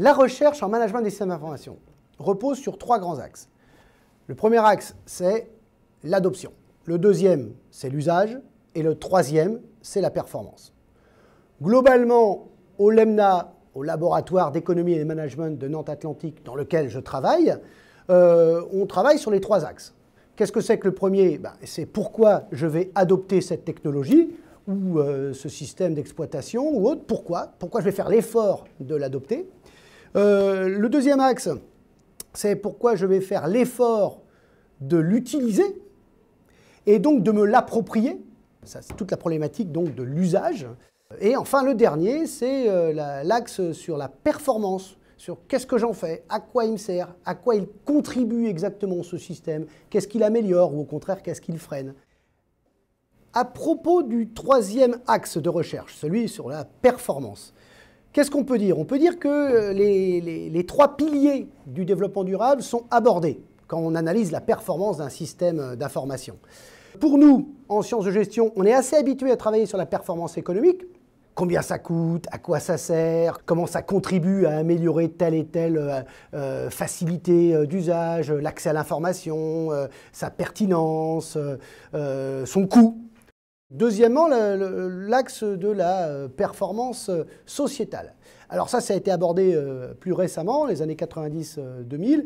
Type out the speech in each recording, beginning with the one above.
La recherche en management des systèmes d'information repose sur trois grands axes. Le premier axe, c'est l'adoption. Le deuxième, c'est l'usage. Et le troisième, c'est la performance. Globalement, au LEMNA, au laboratoire d'économie et de management de Nantes-Atlantique dans lequel je travaille, euh, on travaille sur les trois axes. Qu'est-ce que c'est que le premier ben, C'est pourquoi je vais adopter cette technologie ou euh, ce système d'exploitation ou autre. Pourquoi Pourquoi je vais faire l'effort de l'adopter euh, le deuxième axe, c'est pourquoi je vais faire l'effort de l'utiliser et donc de me l'approprier. c'est toute la problématique donc de l'usage. Et enfin, le dernier, c'est euh, l'axe sur la performance, sur qu'est-ce que j'en fais, à quoi il me sert, à quoi il contribue exactement ce système, qu'est-ce qu'il améliore ou au contraire, qu'est-ce qu'il freine. À propos du troisième axe de recherche, celui sur la performance, Qu'est-ce qu'on peut dire On peut dire que euh, les, trois piliers du développement durable sont abordés quand on analyse la performance d'un système euh, d'information. Pour nous, en sciences de gestion, on est assez habitué à travailler sur la performance économique. Combien ça coûte, à quoi ça sert, comment ça contribue à améliorer telle et telle euh, facilité d'usage, l'accès à l'information, sa pertinence, son coût. Deuxièmement, l'axe de la euh, performance euh, sociétale. Alors ça, ça a été abordé euh, plus récemment, les années 90-2000.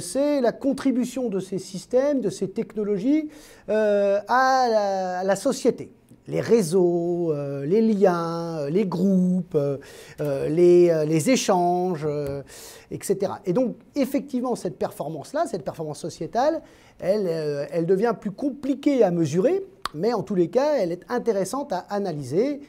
c'est la contribution de ces systèmes, de ces technologies à, la, société. Les réseaux, les liens, les groupes, les, échanges, etc. Et donc, effectivement, cette performance-là, cette performance sociétale, elle devient plus compliquée à mesurer mais en tous les cas, elle est intéressante à analyser.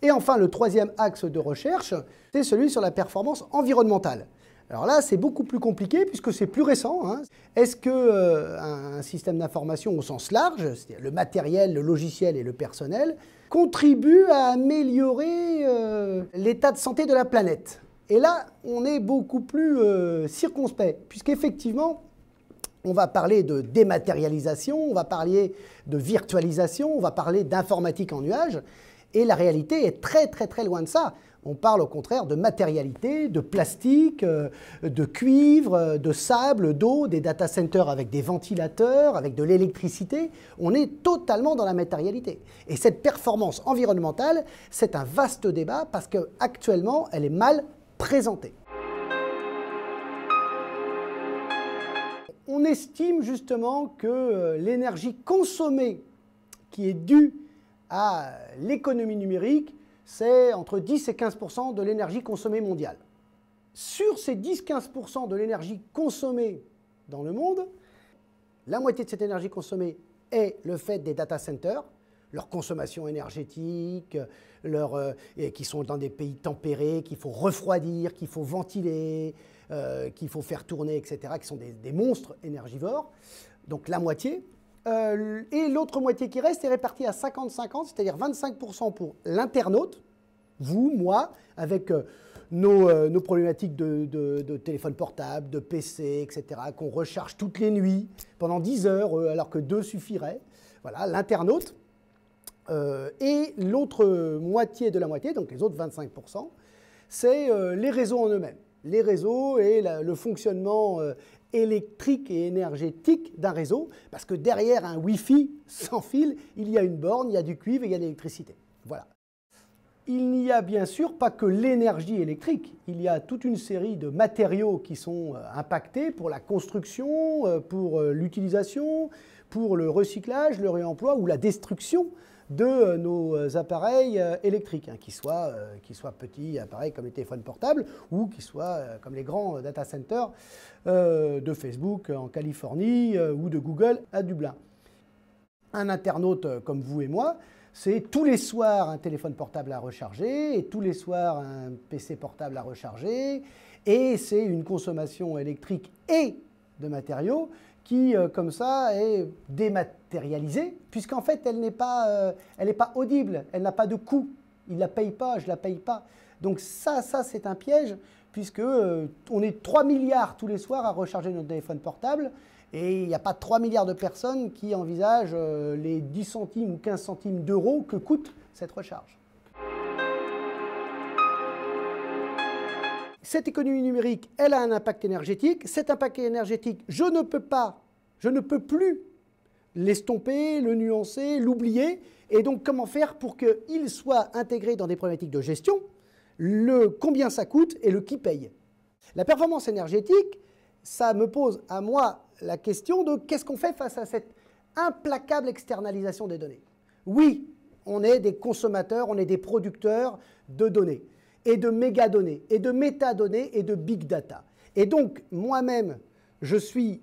Et enfin, le troisième axe de recherche, c'est celui sur la performance environnementale. Alors là, c'est beaucoup plus compliqué puisque c'est plus récent. Hein. Est-ce que euh, un système d'information au sens large, c'est-à-dire le matériel, le logiciel et le personnel, contribue à améliorer euh, l'état de santé de la planète Et là, on est beaucoup plus euh, circonspect puisqu'effectivement, on va parler de dématérialisation, on va parler de virtualisation, on va parler d'informatique en nuage. Et la réalité est très très très loin de ça. On parle au contraire de matérialité, de plastique, euh, de cuivre, euh, de sable, d'eau, des data centers avec des ventilateurs, avec de l'électricité. On est totalement dans la matérialité. Et cette performance environnementale, c'est un vaste débat parce qu'actuellement, elle est mal présentée. on estime justement que euh, l'énergie consommée qui est due à l'économie numérique, c'est entre 10 et 15 de l'énergie consommée mondiale. Sur ces 10-15 de l'énergie consommée dans le monde, la moitié de cette énergie consommée est le fait des data centers, leur consommation énergétique, leur, euh, qui sont dans des pays tempérés, qu'il faut refroidir, qu'il faut ventiler, euh, qu'il faut faire tourner, etc., qui sont des, monstres énergivores, donc la moitié. Euh, et l'autre moitié qui reste est répartie à 50-50, c'est-à-dire 25% pour l'internaute, vous, moi, avec nos, problématiques de, téléphone portable, de PC, etc., qu'on recharge toutes les nuits pendant 10 heures, alors que deux suffiraient. Voilà, l'internaute euh, et l'autre moitié de la moitié, donc les autres 25%, c'est euh, les réseaux en eux-mêmes. Les réseaux et le fonctionnement euh, électrique et énergétique d'un réseau, parce que derrière un Wi-Fi sans fil, il y a une borne, il y a du cuivre et il y a de l'électricité. Voilà. Il n'y a bien sûr pas que l'énergie électrique, il y a toute une série de matériaux qui sont impactés pour la construction, pour l'utilisation, pour le recyclage, le réemploi ou la destruction de euh, nos euh, appareils euh, électriques, hein, qu'ils soient, petits appareils comme les téléphones portables ou qu'ils soient comme les grands data centers de Facebook en Californie ou de Google à Dublin. Un internaute comme vous et moi, c'est tous les soirs un téléphone portable à recharger et tous les soirs un PC portable à recharger et c'est une consommation électrique et de matériaux qui, euh, comme ça, est dématérialisée, puisqu'en fait, elle n'est pas, euh, elle n'est pas audible, elle n'a pas de coût. Il ne la paye pas, je ne la paye pas. Donc ça, ça, c'est un piège, puisque euh, on est 3 milliards tous les soirs à recharger notre téléphone portable, et il n'y a pas 3 milliards de personnes qui envisagent les 10 centimes ou 15 centimes d'euros que coûte cette recharge. cette économie numérique, elle a un impact énergétique. Cet impact énergétique, je ne peux pas, je ne peux plus l'estomper, le nuancer, l'oublier. Et donc, comment faire pour qu'il soit intégré dans des problématiques de gestion, le combien ça coûte et le qui paye. La performance énergétique, ça me pose à moi la question de qu'est-ce qu'on fait face à cette implacable externalisation des données. Oui, on est des consommateurs, on est des producteurs de données et de mégadonnées, et de métadonnées, et de big data. Et donc, moi-même, je suis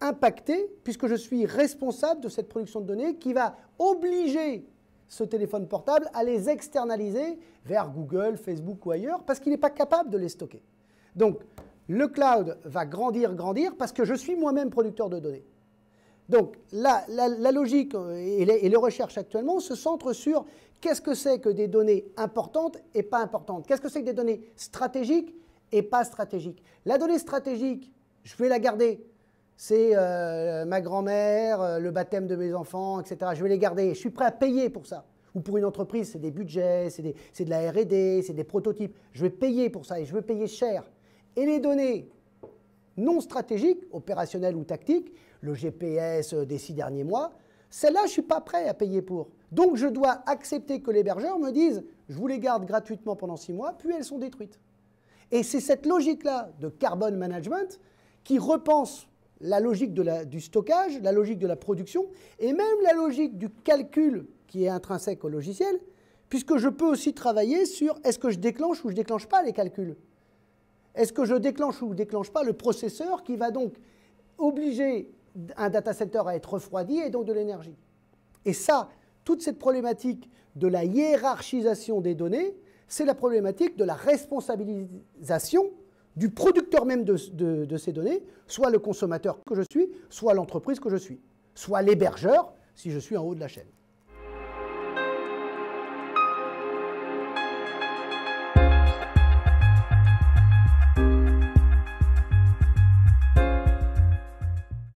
impacté, puisque je suis responsable de cette production de données qui va obliger ce téléphone portable à les externaliser vers Google, Facebook ou ailleurs, parce qu'il n'est pas capable de les stocker. Donc, le cloud va grandir, grandir, parce que je suis moi-même producteur de données. Donc la, logique euh, et les, recherches actuellement se centrent sur qu'est-ce que c'est que des données importantes et pas importantes Qu'est-ce que c'est que des données stratégiques et pas stratégiques La donnée stratégique, je vais la garder. C'est euh, ma grand-mère, euh, le baptême de mes enfants, etc. Je vais les garder. Je suis prêt à payer pour ça. Ou pour une entreprise, c'est des budgets, c'est de la RD, c'est des prototypes. Je vais payer pour ça et je vais payer cher. Et les données non stratégiques, opérationnelles ou tactiques, le GPS euh, des six derniers mois, celle-là, je ne suis pas prêt à payer pour. Donc je dois accepter que l'hébergeur me dise, je vous les garde gratuitement pendant six mois, puis elles sont détruites. Et c'est cette logique-là de carbon management qui repense la logique du stockage, la logique de la production, et même la logique du calcul qui est intrinsèque au logiciel, puisque je peux aussi travailler sur est-ce que je déclenche ou je déclenche pas les calculs. Est-ce que je déclenche ou je déclenche pas le processeur qui va donc obliger un data center à être refroidi et donc de l'énergie. Et ça, toute cette problématique de la hiérarchisation des données, c'est la problématique de la responsabilisation du producteur même de, de ces données, soit le consommateur que je suis, soit l'entreprise que je suis, soit l'hébergeur si je suis en haut de la chaîne.